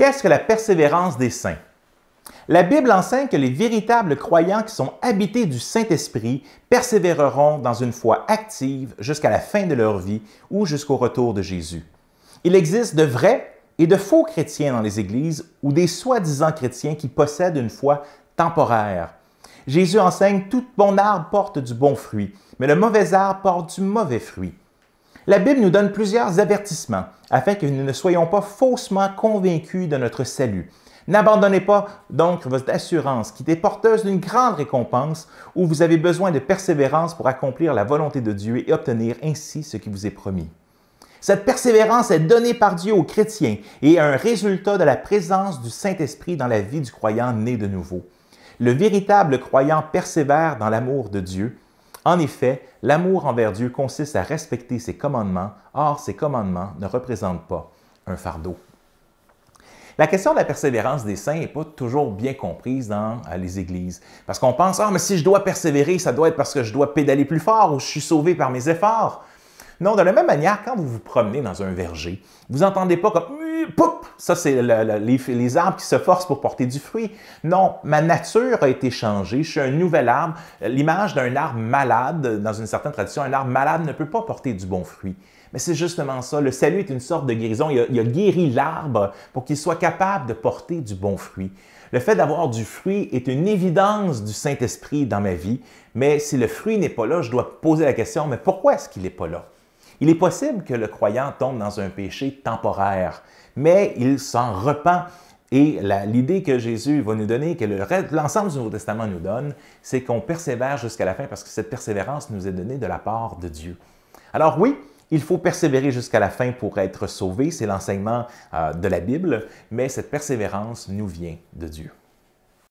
Qu'est-ce que la persévérance des saints? La Bible enseigne que les véritables croyants qui sont habités du Saint-Esprit persévéreront dans une foi active jusqu'à la fin de leur vie ou jusqu'au retour de Jésus. Il existe de vrais et de faux chrétiens dans les églises ou des soi-disant chrétiens qui possèdent une foi temporaire. Jésus enseigne Tout bon arbre porte du bon fruit, mais le mauvais arbre porte du mauvais fruit. La Bible nous donne plusieurs avertissements afin que nous ne soyons pas faussement convaincus de notre salut. N'abandonnez pas donc votre assurance qui est porteuse d'une grande récompense où vous avez besoin de persévérance pour accomplir la volonté de Dieu et obtenir ainsi ce qui vous est promis. Cette persévérance est donnée par Dieu aux chrétiens et est un résultat de la présence du Saint-Esprit dans la vie du croyant né de nouveau. Le véritable croyant persévère dans l'amour de Dieu en effet, l'amour envers Dieu consiste à respecter ses commandements, or ces commandements ne représentent pas un fardeau. La question de la persévérance des saints n'est pas toujours bien comprise dans euh, les églises. Parce qu'on pense, ah, mais si je dois persévérer, ça doit être parce que je dois pédaler plus fort ou je suis sauvé par mes efforts. Non, de la même manière, quand vous vous promenez dans un verger, vous n'entendez pas comme ça c'est les, arbres qui se forcent pour porter du fruit. Non, ma nature a été changée, je suis un nouvel arbre. L'image d'un arbre malade, dans une certaine tradition, un arbre malade ne peut pas porter du bon fruit. Mais c'est justement ça, le salut est une sorte de guérison. il a guéri l'arbre pour qu'il soit capable de porter du bon fruit. Le fait d'avoir du fruit est une évidence du Saint-Esprit dans ma vie, mais si le fruit n'est pas là, je dois poser la question, mais pourquoi est-ce qu'il n'est pas là? Il est possible que le croyant tombe dans un péché temporaire, mais il s'en repent. Et l'idée que Jésus va nous donner, que l'ensemble du Nouveau Testament nous donne, c'est qu'on persévère jusqu'à la fin parce que cette persévérance nous est donnée de la part de Dieu. Alors oui, il faut persévérer jusqu'à la fin pour être sauvé, c'est l'enseignement euh, de la Bible, mais cette persévérance nous vient de Dieu.